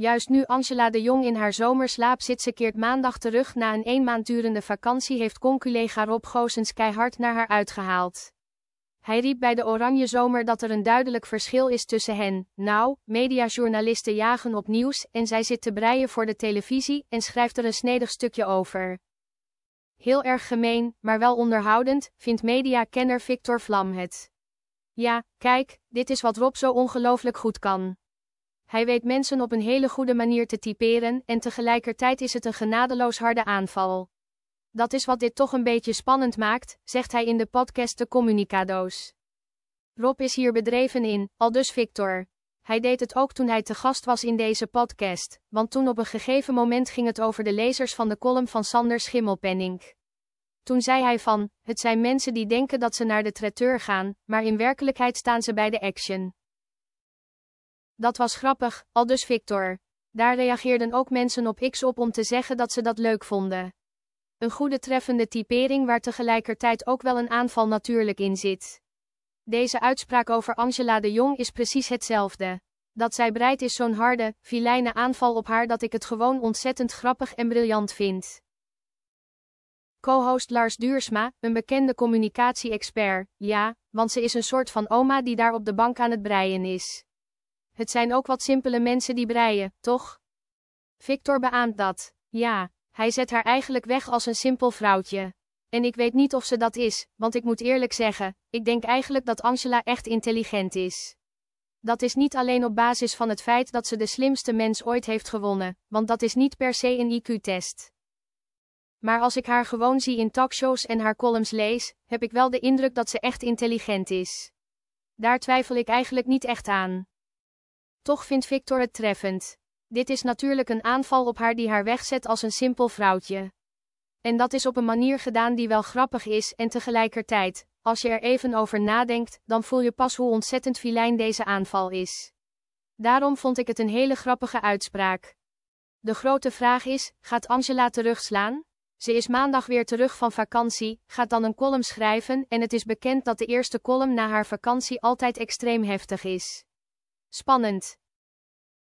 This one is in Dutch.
Juist nu Angela de Jong in haar zomerslaap zit, ze keert maandag terug na een een maand durende vakantie, heeft conculega Rob Goosens keihard naar haar uitgehaald. Hij riep bij de Oranje Zomer dat er een duidelijk verschil is tussen hen. Nou, mediajournalisten jagen op nieuws en zij zit te breien voor de televisie en schrijft er een snedig stukje over. Heel erg gemeen, maar wel onderhoudend, vindt mediakenner Victor Vlam het. Ja, kijk, dit is wat Rob zo ongelooflijk goed kan. Hij weet mensen op een hele goede manier te typeren en tegelijkertijd is het een genadeloos harde aanval. Dat is wat dit toch een beetje spannend maakt, zegt hij in de podcast De Communicado's. Rob is hier bedreven in, al dus Victor. Hij deed het ook toen hij te gast was in deze podcast, want toen op een gegeven moment ging het over de lezers van de column van Sander Schimmelpenning. Toen zei hij van, het zijn mensen die denken dat ze naar de traiteur gaan, maar in werkelijkheid staan ze bij de action. Dat was grappig, aldus Victor. Daar reageerden ook mensen op X op om te zeggen dat ze dat leuk vonden. Een goede treffende typering waar tegelijkertijd ook wel een aanval natuurlijk in zit. Deze uitspraak over Angela de Jong is precies hetzelfde. Dat zij breid is zo'n harde, filijne aanval op haar dat ik het gewoon ontzettend grappig en briljant vind. Co-host Lars Duursma, een bekende communicatie-expert, ja, want ze is een soort van oma die daar op de bank aan het breien is. Het zijn ook wat simpele mensen die breien, toch? Victor beaamt dat. Ja, hij zet haar eigenlijk weg als een simpel vrouwtje. En ik weet niet of ze dat is, want ik moet eerlijk zeggen, ik denk eigenlijk dat Angela echt intelligent is. Dat is niet alleen op basis van het feit dat ze de slimste mens ooit heeft gewonnen, want dat is niet per se een IQ-test. Maar als ik haar gewoon zie in talkshows en haar columns lees, heb ik wel de indruk dat ze echt intelligent is. Daar twijfel ik eigenlijk niet echt aan. Toch vindt Victor het treffend. Dit is natuurlijk een aanval op haar die haar wegzet als een simpel vrouwtje. En dat is op een manier gedaan die wel grappig is en tegelijkertijd, als je er even over nadenkt, dan voel je pas hoe ontzettend vilein deze aanval is. Daarom vond ik het een hele grappige uitspraak. De grote vraag is: gaat Angela terugslaan? Ze is maandag weer terug van vakantie, gaat dan een column schrijven en het is bekend dat de eerste column na haar vakantie altijd extreem heftig is. Spannend.